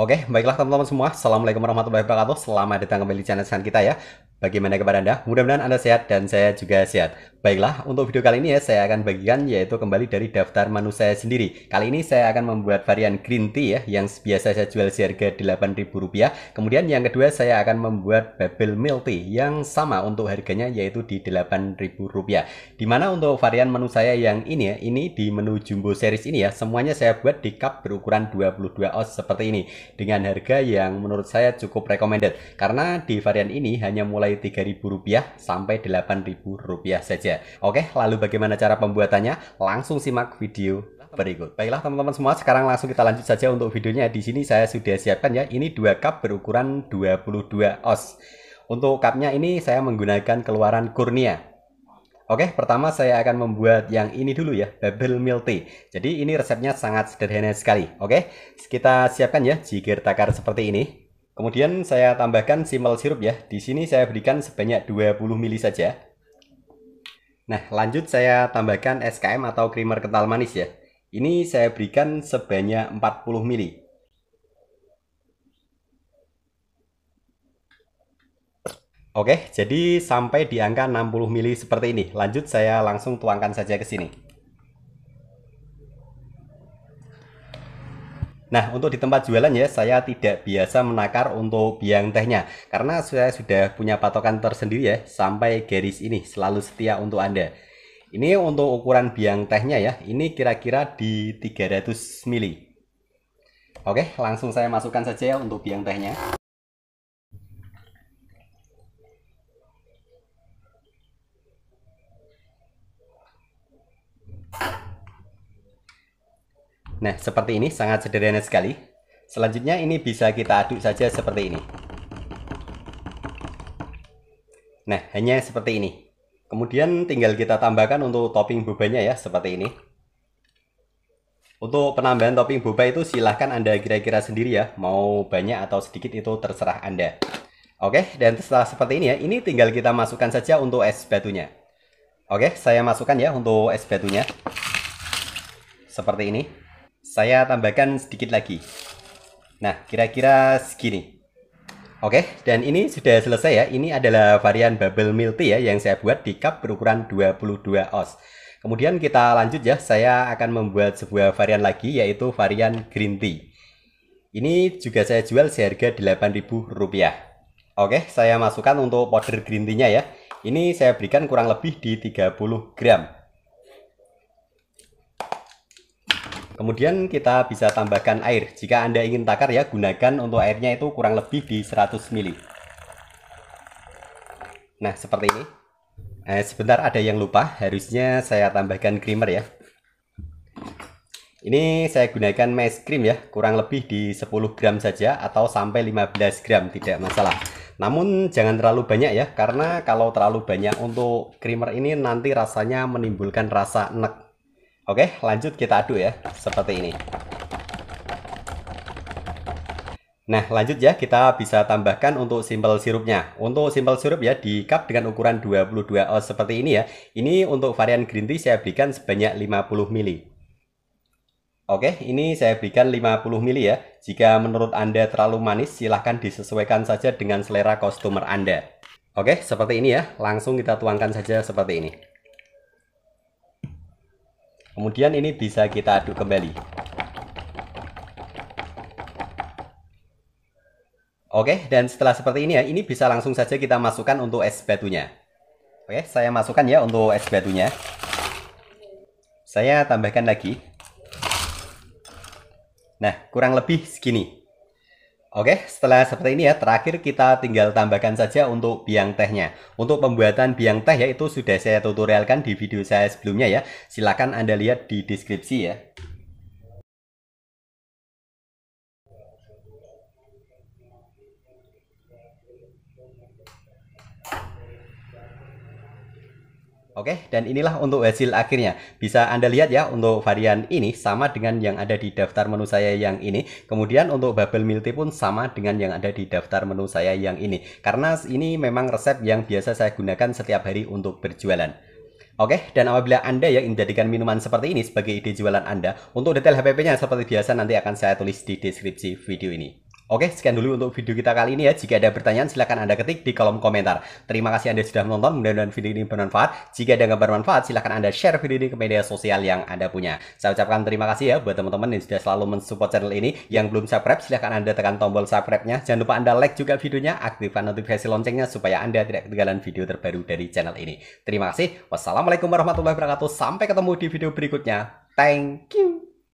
Oke, baiklah teman-teman semua. Assalamualaikum warahmatullahi wabarakatuh. Selamat datang kembali di channel kita ya. Bagaimana kabar Anda? Mudah-mudahan Anda sehat dan saya juga sehat. Baiklah, untuk video kali ini ya saya akan bagikan yaitu kembali dari daftar menu saya sendiri. Kali ini saya akan membuat varian green tea ya yang biasa saya jual seharga Rp8.000. Kemudian yang kedua saya akan membuat bubble milk tea yang sama untuk harganya yaitu di Rp8.000. Dimana untuk varian menu saya yang ini ya, ini di menu jumbo series ini ya, semuanya saya buat di cup berukuran 22 oz seperti ini dengan harga yang menurut saya cukup recommended karena di varian ini hanya mulai mulai Rp3.000 sampai Rp8.000 saja. Oke, lalu bagaimana cara pembuatannya? Langsung simak video berikut. Baiklah teman-teman semua, sekarang langsung kita lanjut saja untuk videonya. Di sini saya sudah siapkan ya, ini dua cup berukuran 22 oz. Untuk cupnya ini saya menggunakan keluaran Kurnia. Oke, pertama saya akan membuat yang ini dulu ya, bubble milk tea. Jadi ini resepnya sangat sederhana sekali. Oke, kita siapkan ya jigger takar seperti ini. Kemudian saya tambahkan simal sirup ya. Di sini saya berikan sebanyak 20 ml saja. Nah, lanjut saya tambahkan SKM atau creamer kental manis ya. Ini saya berikan sebanyak 40 ml. Oke, jadi sampai di angka 60 ml seperti ini. Lanjut saya langsung tuangkan saja ke sini. Nah, untuk di tempat jualan ya, saya tidak biasa menakar untuk biang tehnya. Karena saya sudah punya patokan tersendiri ya, sampai garis ini selalu setia untuk Anda. Ini untuk ukuran biang tehnya ya, ini kira-kira di 300 mili. Oke, langsung saya masukkan saja ya untuk biang tehnya. Nah, seperti ini sangat sederhana sekali. Selanjutnya ini bisa kita aduk saja seperti ini. Nah, hanya seperti ini. Kemudian tinggal kita tambahkan untuk topping bobanya ya, seperti ini. Untuk penambahan topping boba itu silahkan Anda kira-kira sendiri ya, mau banyak atau sedikit itu terserah Anda. Oke, dan setelah seperti ini ya, ini tinggal kita masukkan saja untuk es batunya. Oke, saya masukkan ya untuk es batunya. Seperti ini saya tambahkan sedikit lagi. Nah, kira-kira segini. Oke, dan ini sudah selesai ya. Ini adalah varian bubble milk tea ya yang saya buat di cup berukuran 22 oz. Kemudian kita lanjut ya, saya akan membuat sebuah varian lagi yaitu varian green tea. Ini juga saya jual seharga Rp8.000. Oke, saya masukkan untuk powder green tea-nya ya. Ini saya berikan kurang lebih di 30 gram. Kemudian kita bisa tambahkan air. Jika Anda ingin takar ya, gunakan untuk airnya itu kurang lebih di 100 ml. Nah, seperti ini. Eh, sebentar ada yang lupa, harusnya saya tambahkan creamer ya. Ini saya gunakan mesh cream ya, kurang lebih di 10 gram saja atau sampai 15 gram, tidak masalah. Namun jangan terlalu banyak ya, karena kalau terlalu banyak untuk creamer ini nanti rasanya menimbulkan rasa nek. Oke, lanjut kita aduk ya, seperti ini. Nah, lanjut ya, kita bisa tambahkan untuk simpel sirupnya. Untuk simpel sirup ya, di cup dengan ukuran 22 oz seperti ini ya. Ini untuk varian green tea saya berikan sebanyak 50 ml. Oke, ini saya berikan 50 ml ya. Jika menurut Anda terlalu manis, silahkan disesuaikan saja dengan selera customer Anda. Oke, seperti ini ya. Langsung kita tuangkan saja seperti ini. Kemudian ini bisa kita aduk kembali. Oke, dan setelah seperti ini ya, ini bisa langsung saja kita masukkan untuk es batunya. Oke, saya masukkan ya untuk es batunya. Saya tambahkan lagi. Nah, kurang lebih segini. Oke, setelah seperti ini ya, terakhir kita tinggal tambahkan saja untuk biang tehnya. Untuk pembuatan biang teh ya, itu sudah saya tutorialkan di video saya sebelumnya ya. Silahkan Anda lihat di deskripsi ya. Oke, dan inilah untuk hasil akhirnya. Bisa Anda lihat ya, untuk varian ini sama dengan yang ada di daftar menu saya yang ini. Kemudian untuk bubble milti pun sama dengan yang ada di daftar menu saya yang ini. Karena ini memang resep yang biasa saya gunakan setiap hari untuk berjualan. Oke, dan apabila Anda ya yang menjadikan minuman seperti ini sebagai ide jualan Anda, untuk detail HPP-nya seperti biasa nanti akan saya tulis di deskripsi video ini. Oke, sekian dulu untuk video kita kali ini ya. Jika ada pertanyaan, silahkan Anda ketik di kolom komentar. Terima kasih Anda sudah menonton, mudah-mudahan video ini bermanfaat. Jika ada gambar manfaat, silahkan Anda share video ini ke media sosial yang Anda punya. Saya ucapkan terima kasih ya buat teman-teman yang sudah selalu mensupport channel ini. Yang belum subscribe, silahkan Anda tekan tombol subscribe-nya. Jangan lupa Anda like juga videonya, aktifkan notifikasi loncengnya supaya Anda tidak ketinggalan video terbaru dari channel ini. Terima kasih. Wassalamualaikum warahmatullahi wabarakatuh. Sampai ketemu di video berikutnya. Thank you.